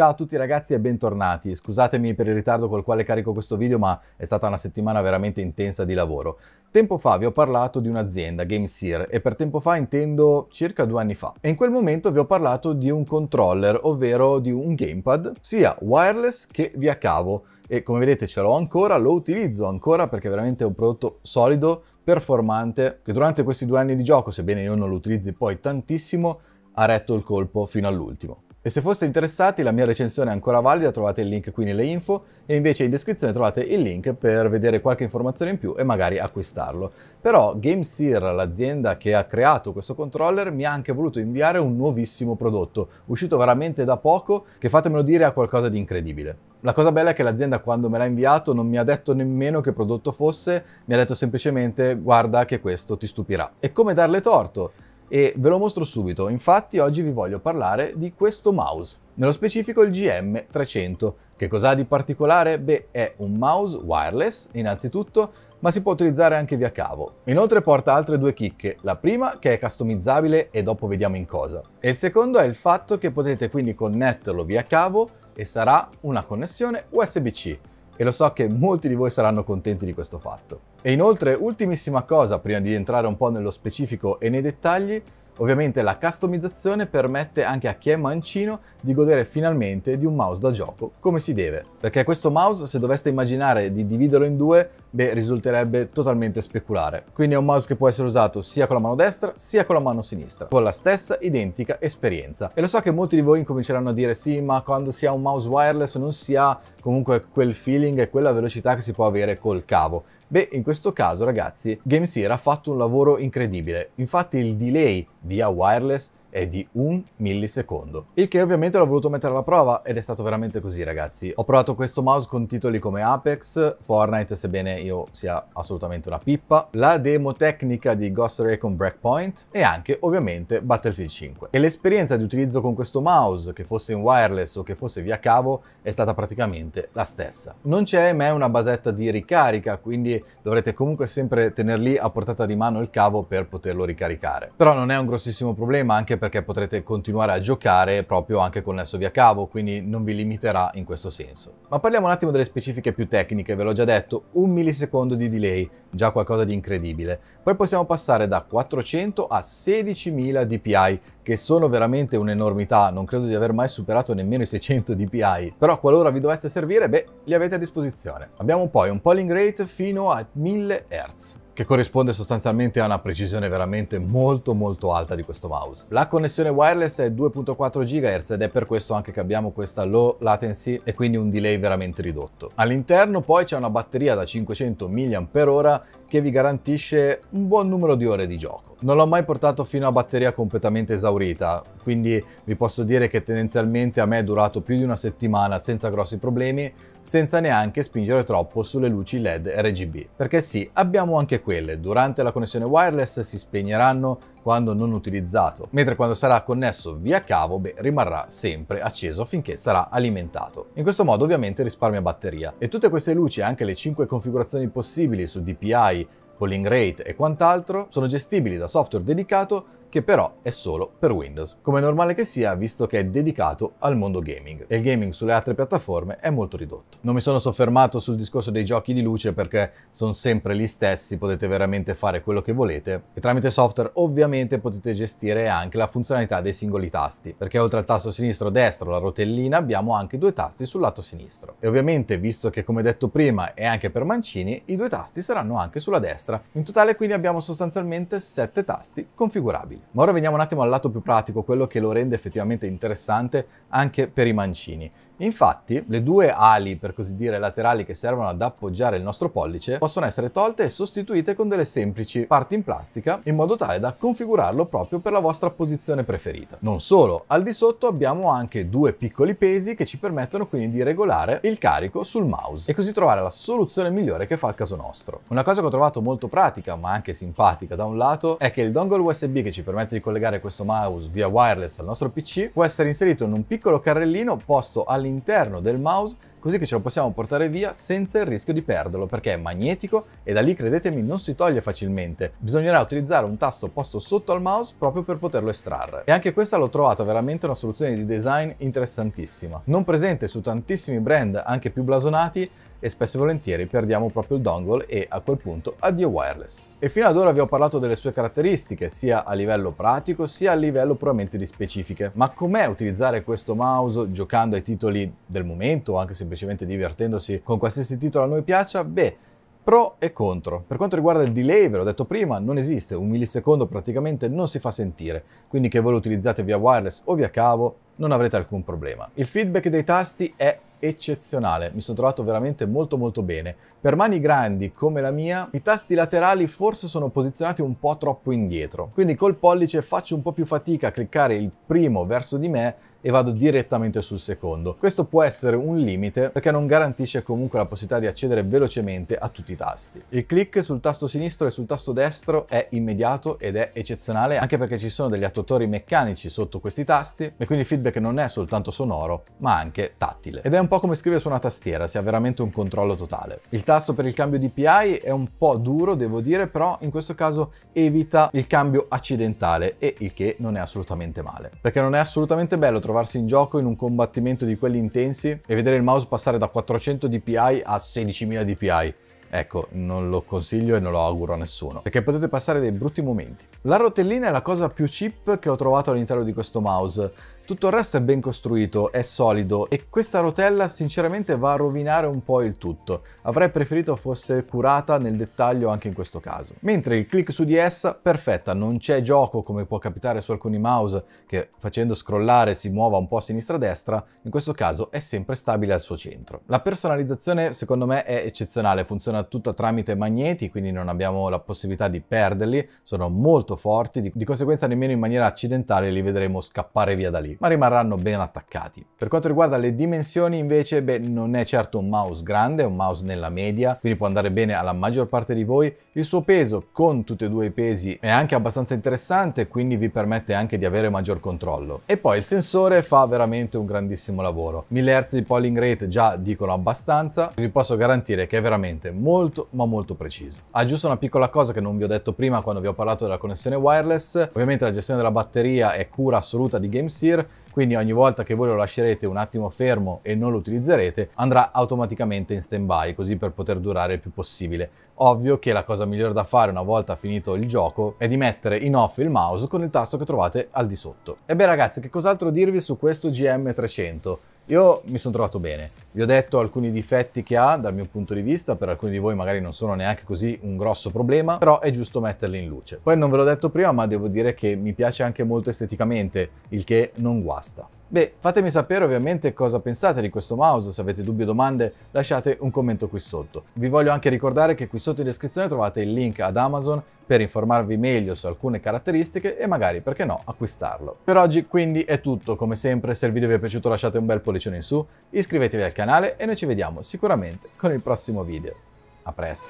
Ciao a tutti ragazzi e bentornati, scusatemi per il ritardo col quale carico questo video ma è stata una settimana veramente intensa di lavoro. Tempo fa vi ho parlato di un'azienda, GameSear, e per tempo fa intendo circa due anni fa. E in quel momento vi ho parlato di un controller, ovvero di un gamepad, sia wireless che via cavo. E come vedete ce l'ho ancora, lo utilizzo ancora perché veramente è un prodotto solido, performante, che durante questi due anni di gioco, sebbene io non lo utilizzi poi tantissimo, ha retto il colpo fino all'ultimo. E se foste interessati la mia recensione è ancora valida, trovate il link qui nelle info e invece in descrizione trovate il link per vedere qualche informazione in più e magari acquistarlo. Però GameSear, l'azienda che ha creato questo controller, mi ha anche voluto inviare un nuovissimo prodotto, uscito veramente da poco, che fatemelo dire ha qualcosa di incredibile. La cosa bella è che l'azienda quando me l'ha inviato non mi ha detto nemmeno che prodotto fosse, mi ha detto semplicemente guarda che questo ti stupirà. E come darle torto? e ve lo mostro subito, infatti oggi vi voglio parlare di questo mouse, nello specifico il GM300. Che cos'ha di particolare? Beh, è un mouse wireless innanzitutto, ma si può utilizzare anche via cavo. Inoltre porta altre due chicche, la prima che è customizzabile e dopo vediamo in cosa, e il secondo è il fatto che potete quindi connetterlo via cavo e sarà una connessione USB-C e lo so che molti di voi saranno contenti di questo fatto. E inoltre, ultimissima cosa, prima di entrare un po' nello specifico e nei dettagli, ovviamente la customizzazione permette anche a chi è mancino di godere finalmente di un mouse da gioco come si deve. Perché questo mouse, se doveste immaginare di dividerlo in due, beh, risulterebbe totalmente speculare. Quindi è un mouse che può essere usato sia con la mano destra, sia con la mano sinistra, con la stessa identica esperienza. E lo so che molti di voi incominceranno a dire sì, ma quando si ha un mouse wireless non si ha comunque quel feeling e quella velocità che si può avere col cavo Beh, in questo caso ragazzi, GameSear ha fatto un lavoro incredibile. Infatti il delay via wireless è di un millisecondo. Il che ovviamente l'ho voluto mettere alla prova ed è stato veramente così ragazzi. Ho provato questo mouse con titoli come Apex, Fortnite sebbene io sia assolutamente una pippa, la demo tecnica di Ghost Recon Breakpoint e anche ovviamente Battlefield 5. E l'esperienza di utilizzo con questo mouse, che fosse in wireless o che fosse via cavo, è stata praticamente la stessa. Non c'è me una basetta di ricarica, quindi dovrete comunque sempre tener lì a portata di mano il cavo per poterlo ricaricare. Però non è un grossissimo problema anche perché potrete continuare a giocare proprio anche connesso via cavo, quindi non vi limiterà in questo senso. Ma parliamo un attimo delle specifiche più tecniche, ve l'ho già detto, un millisecondo di delay, già qualcosa di incredibile. Poi possiamo passare da 400 a 16.000 dpi, che sono veramente un'enormità, non credo di aver mai superato nemmeno i 600 dpi, però qualora vi dovesse servire, beh, li avete a disposizione. Abbiamo poi un polling rate fino a 1000 Hz che corrisponde sostanzialmente a una precisione veramente molto molto alta di questo mouse. La connessione wireless è 2.4 GHz ed è per questo anche che abbiamo questa low latency e quindi un delay veramente ridotto. All'interno poi c'è una batteria da 500 mAh che vi garantisce un buon numero di ore di gioco. Non l'ho mai portato fino a batteria completamente esaurita, quindi vi posso dire che tendenzialmente a me è durato più di una settimana senza grossi problemi, senza neanche spingere troppo sulle luci LED RGB. Perché sì, abbiamo anche quelle, durante la connessione wireless si spegneranno quando non utilizzato, mentre quando sarà connesso via cavo beh, rimarrà sempre acceso finché sarà alimentato. In questo modo ovviamente risparmia batteria. E tutte queste luci e anche le 5 configurazioni possibili su DPI, polling rate e quant'altro sono gestibili da software dedicato che però è solo per Windows, come è normale che sia visto che è dedicato al mondo gaming e il gaming sulle altre piattaforme è molto ridotto. Non mi sono soffermato sul discorso dei giochi di luce perché sono sempre gli stessi, potete veramente fare quello che volete e tramite software ovviamente potete gestire anche la funzionalità dei singoli tasti, perché oltre al tasto sinistro-destro, la rotellina, abbiamo anche due tasti sul lato sinistro. E ovviamente, visto che come detto prima è anche per mancini, i due tasti saranno anche sulla destra. In totale quindi abbiamo sostanzialmente 7 tasti configurabili possibile. Ma ora veniamo un attimo al lato più pratico, quello che lo rende effettivamente interessante anche per i mancini. Infatti, le due ali, per così dire, laterali che servono ad appoggiare il nostro pollice possono essere tolte e sostituite con delle semplici parti in plastica in modo tale da configurarlo proprio per la vostra posizione preferita. Non solo, al di sotto abbiamo anche due piccoli pesi che ci permettono quindi di regolare il carico sul mouse e così trovare la soluzione migliore che fa il caso nostro. Una cosa che ho trovato molto pratica, ma anche simpatica da un lato, è che il dongle USB che ci permette di collegare questo mouse via wireless al nostro PC può essere inserito in un piccolo carrellino posto all'interno all'interno del mouse così che ce lo possiamo portare via senza il rischio di perderlo perché è magnetico e da lì credetemi non si toglie facilmente. Bisognerà utilizzare un tasto posto sotto al mouse proprio per poterlo estrarre. E anche questa l'ho trovata veramente una soluzione di design interessantissima. Non presente su tantissimi brand anche più blasonati e spesso e volentieri perdiamo proprio il dongle e a quel punto addio wireless. E fino ad ora vi ho parlato delle sue caratteristiche sia a livello pratico sia a livello puramente di specifiche, ma com'è utilizzare questo mouse giocando ai titoli del momento o anche semplicemente divertendosi con qualsiasi titolo a noi piaccia? Beh, pro e contro. Per quanto riguarda il delay, ve l'ho detto prima, non esiste, un millisecondo praticamente non si fa sentire, quindi che voi lo utilizzate via wireless o via cavo non avrete alcun problema. Il feedback dei tasti è eccezionale, mi sono trovato veramente molto molto bene. Per mani grandi come la mia, i tasti laterali forse sono posizionati un po' troppo indietro, quindi col pollice faccio un po' più fatica a cliccare il primo verso di me e vado direttamente sul secondo. Questo può essere un limite perché non garantisce comunque la possibilità di accedere velocemente a tutti i tasti. Il click sul tasto sinistro e sul tasto destro è immediato ed è eccezionale anche perché ci sono degli attuatori meccanici sotto questi tasti e quindi il feedback non è soltanto sonoro ma anche tattile. Ed è un po' come scrivere su una tastiera, si ha veramente un controllo totale. Il tasto per il cambio DPI è un po' duro devo dire però in questo caso evita il cambio accidentale e il che non è assolutamente male perché non è assolutamente bello trovare trovarsi in gioco in un combattimento di quelli intensi e vedere il mouse passare da 400 dpi a 16.000 dpi. Ecco, non lo consiglio e non lo auguro a nessuno, perché potete passare dei brutti momenti. La rotellina è la cosa più cheap che ho trovato all'interno di questo mouse. Tutto il resto è ben costruito, è solido e questa rotella sinceramente va a rovinare un po' il tutto. Avrei preferito fosse curata nel dettaglio anche in questo caso. Mentre il click su di essa, perfetta, non c'è gioco come può capitare su alcuni mouse che facendo scrollare si muova un po' a sinistra-destra, in questo caso è sempre stabile al suo centro. La personalizzazione secondo me è eccezionale, funziona tutta tramite magneti, quindi non abbiamo la possibilità di perderli, sono molto forti, di, di conseguenza nemmeno in maniera accidentale li vedremo scappare via da lì ma rimarranno ben attaccati. Per quanto riguarda le dimensioni invece, beh, non è certo un mouse grande, è un mouse nella media, quindi può andare bene alla maggior parte di voi. Il suo peso con tutti e due i pesi è anche abbastanza interessante, quindi vi permette anche di avere maggior controllo. E poi il sensore fa veramente un grandissimo lavoro. 1000 Hz di polling rate già dicono abbastanza, vi posso garantire che è veramente molto ma molto preciso. Ah, giusto una piccola cosa che non vi ho detto prima quando vi ho parlato della connessione wireless, ovviamente la gestione della batteria è cura assoluta di GameSear, quindi ogni volta che voi lo lascerete un attimo fermo e non lo utilizzerete, andrà automaticamente in stand-by, così per poter durare il più possibile. Ovvio che la cosa migliore da fare una volta finito il gioco è di mettere in off il mouse con il tasto che trovate al di sotto. ebbene ragazzi, che cos'altro dirvi su questo GM300? Io mi sono trovato bene. Vi ho detto alcuni difetti che ha dal mio punto di vista, per alcuni di voi magari non sono neanche così un grosso problema, però è giusto metterli in luce. Poi non ve l'ho detto prima, ma devo dire che mi piace anche molto esteticamente, il che non guasta. Beh, fatemi sapere ovviamente cosa pensate di questo mouse, se avete dubbi o domande lasciate un commento qui sotto. Vi voglio anche ricordare che qui sotto in descrizione trovate il link ad Amazon per informarvi meglio su alcune caratteristiche e magari, perché no, acquistarlo. Per oggi quindi è tutto, come sempre se il video vi è piaciuto lasciate un bel pollicione in su, iscrivetevi al canale e noi ci vediamo sicuramente con il prossimo video. A presto!